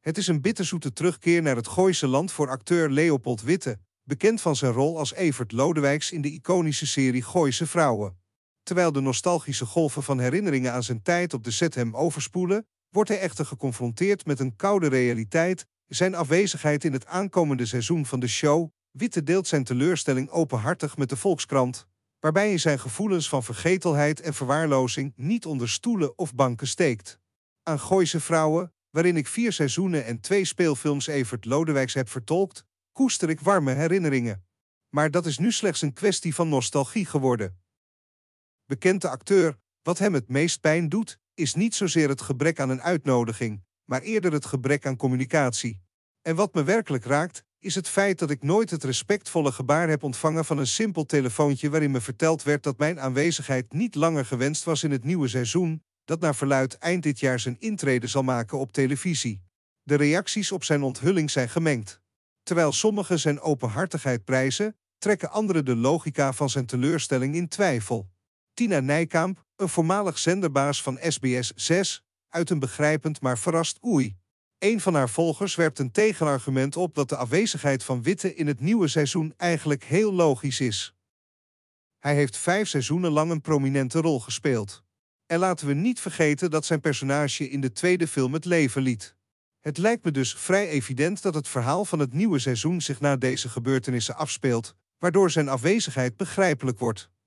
Het is een bitterzoete terugkeer naar het Gooise land voor acteur Leopold Witte, bekend van zijn rol als Evert Lodewijks in de iconische serie Gooise Vrouwen. Terwijl de nostalgische golven van herinneringen aan zijn tijd op de set hem overspoelen, wordt hij echter geconfronteerd met een koude realiteit, zijn afwezigheid in het aankomende seizoen van de show. Witte deelt zijn teleurstelling openhartig met de Volkskrant, waarbij hij zijn gevoelens van vergetelheid en verwaarlozing niet onder stoelen of banken steekt. Aan Gooise Vrouwen waarin ik vier seizoenen en twee speelfilms Evert Lodewijks heb vertolkt, koester ik warme herinneringen. Maar dat is nu slechts een kwestie van nostalgie geworden. Bekend de acteur, wat hem het meest pijn doet, is niet zozeer het gebrek aan een uitnodiging, maar eerder het gebrek aan communicatie. En wat me werkelijk raakt, is het feit dat ik nooit het respectvolle gebaar heb ontvangen van een simpel telefoontje waarin me verteld werd dat mijn aanwezigheid niet langer gewenst was in het nieuwe seizoen dat naar verluid eind dit jaar zijn intrede zal maken op televisie. De reacties op zijn onthulling zijn gemengd. Terwijl sommigen zijn openhartigheid prijzen, trekken anderen de logica van zijn teleurstelling in twijfel. Tina Nijkamp, een voormalig zenderbaas van SBS 6, uit een begrijpend maar verrast oei. Een van haar volgers werpt een tegenargument op dat de afwezigheid van Witte in het nieuwe seizoen eigenlijk heel logisch is. Hij heeft vijf seizoenen lang een prominente rol gespeeld. En laten we niet vergeten dat zijn personage in de tweede film het leven liet. Het lijkt me dus vrij evident dat het verhaal van het nieuwe seizoen zich na deze gebeurtenissen afspeelt, waardoor zijn afwezigheid begrijpelijk wordt.